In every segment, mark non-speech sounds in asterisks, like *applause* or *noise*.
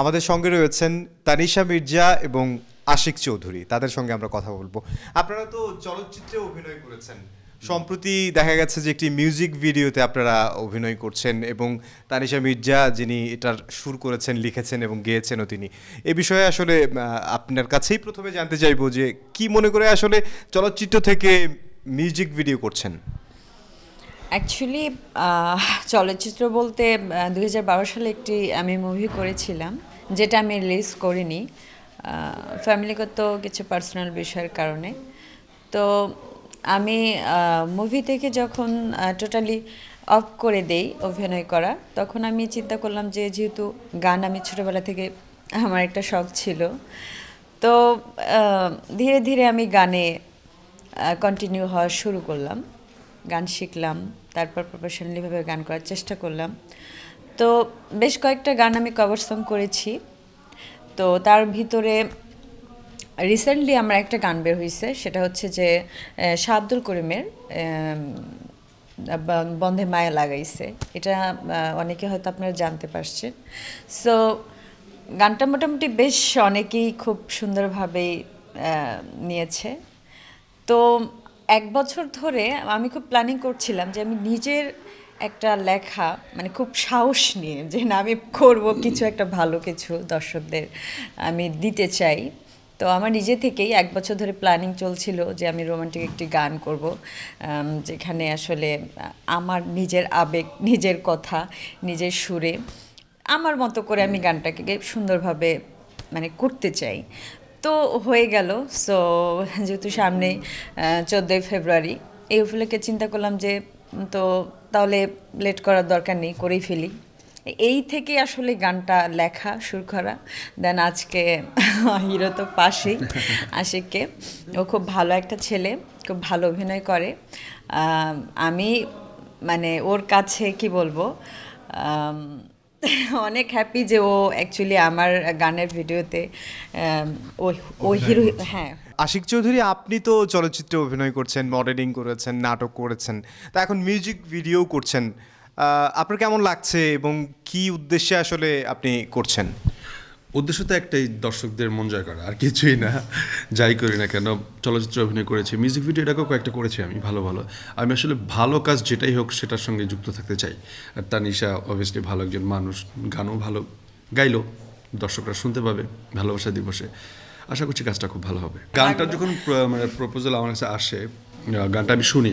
আমাদের সঙ্গে রয়েছেন তানিশা মির্জা এবং আশিক চৌধুরী তাদের সঙ্গে আমরা কথা বলবো আপনারা তো চলচ্চিত্রে অভিনয় করেছেন সম্প্রতি দেখা গেছে যে একটি মিউজিক ভিডিওতে আপনারা অভিনয় করছেন এবং তানিশা মির্জা যিনি এটার সুর করেছেন লিখেছেন এবং গেয়েছেনও তিনি এ বিষয়ে আসলে আপনার কাছেই প্রথমে জানতে চাইব যে কি মনে করে আসলে চলচ্চিত্র থেকে মিউজিক ভিডিও করছেন অ্যাকচুয়ালি চলচ্চিত্র বলতে দু সালে একটি আমি মুভি করেছিলাম যেটা আমি রিলিজ করিনি ফ্যামিলিগত কিছু পার্সোনাল বিষয়ের কারণে তো আমি মুভি থেকে যখন টোটালি অফ করে দেই অভিনয় করা তখন আমি চিন্তা করলাম যে যেহেতু গান আমি ছোটোবেলা থেকে আমার একটা শখ ছিল তো ধীরে ধীরে আমি গানে কন্টিনিউ হওয়া শুরু করলাম গান শিখলাম তারপর প্রফেশনালিভাবে গান করার চেষ্টা করলাম তো বেশ কয়েকটা গান আমি কভার সং করেছি তো তার ভিতরে রিসেন্টলি আমার একটা গান বের হয়েছে সেটা হচ্ছে যে শাহ আব্দুল করিমের বন্ধে মায়া লাগাইছে এটা অনেকে হয়তো আপনারা জানতে পারছেন সো গানটা মোটামুটি বেশ অনেকেই খুব সুন্দরভাবেই নিয়েছে তো এক বছর ধরে আমি খুব প্ল্যানিং করছিলাম যে আমি নিজের একটা লেখা মানে খুব সাহস নিয়ে যে না আমি করব কিছু একটা ভালো কিছু দর্শকদের আমি দিতে চাই তো আমার নিজে থেকেই এক বছর ধরে প্ল্যানিং চলছিল যে আমি রোমান্টিক একটি গান করব যেখানে আসলে আমার নিজের আবেগ নিজের কথা নিজের সুরে আমার মতো করে আমি গানটাকে সুন্দরভাবে মানে করতে চাই তো হয়ে গেল সো যেহেতু সামনে চোদ্দোই ফেব্রুয়ারি এই উপলক্ষে চিন্তা করলাম যে তো তাহলে লেট করার দরকার নেই করেই ফেলি এই থেকে আসলে গানটা লেখা সুর করা দেন আজকে হিরো তো পাশেই আশিককে ও খুব ভালো একটা ছেলে খুব ভালো অভিনয় করে আমি মানে ওর কাছে কি বলবো *laughs* অনেক হ্যাপি যে ও অ্যাকচুয়ালি আমার গানের ভিডিওতে um, ও হিরো হ্যাঁ আশিক চৌধুরী আপনি তো চলচ্চিত্রে অভিনয় করছেন মডেলিং করেছেন নাটক করেছেন তা এখন মিউজিক ভিডিও করছেন আপনার কেমন লাগছে এবং কি উদ্দেশ্যে আসলে আপনি করছেন উদ্দেশ্য তো একটাই দর্শকদের মন জয় করা আর কিছুই না যাই করি না কেন চলচ্চিত্র অভিনয় করেছি মিউজিক ভিডিও এটাকেও কয়েকটা করেছি আমি ভালো ভালো আমি আসলে ভালো কাজ যেটাই হোক সেটার সঙ্গে যুক্ত থাকতে চাই আর তানিশা অবভিয়াসলি ভালো একজন মানুষ গানও ভালো গাইলো দর্শকরা শুনতে পাবে ভালোবাসা দিবসে আশা করছি কাজটা খুব ভালো হবে গানটা যখন মানে প্রপোজাল আমার কাছে আসে গানটা আমি শুনি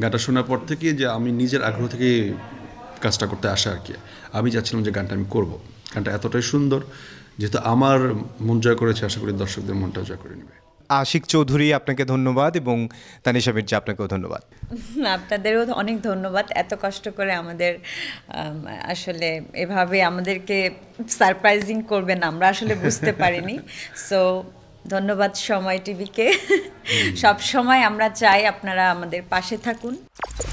গানটা শোনার পর থেকে যে আমি নিজের আগ্রহ থেকে কাজটা করতে আসা আর কি আমি চাচ্ছিলাম যে গানটা আমি করবো গানটা এতটাই সুন্দর যেহেতু আমার মন জয় করেছে আশা করি দর্শকদের মনটা জয় করে নেবে আশিক চৌধুরী আপনাকে ধন্যবাদ এবং তানিশা মির্জা আপনাকেও ধন্যবাদ আপনাদেরও অনেক ধন্যবাদ এত কষ্ট করে আমাদের আসলে এভাবে আমাদেরকে সারপ্রাইজিং করবেন আমরা আসলে বুঝতে *laughs* পারিনি সো ধন্যবাদ সময় টিভিকে সব সময় আমরা চাই আপনারা আমাদের পাশে থাকুন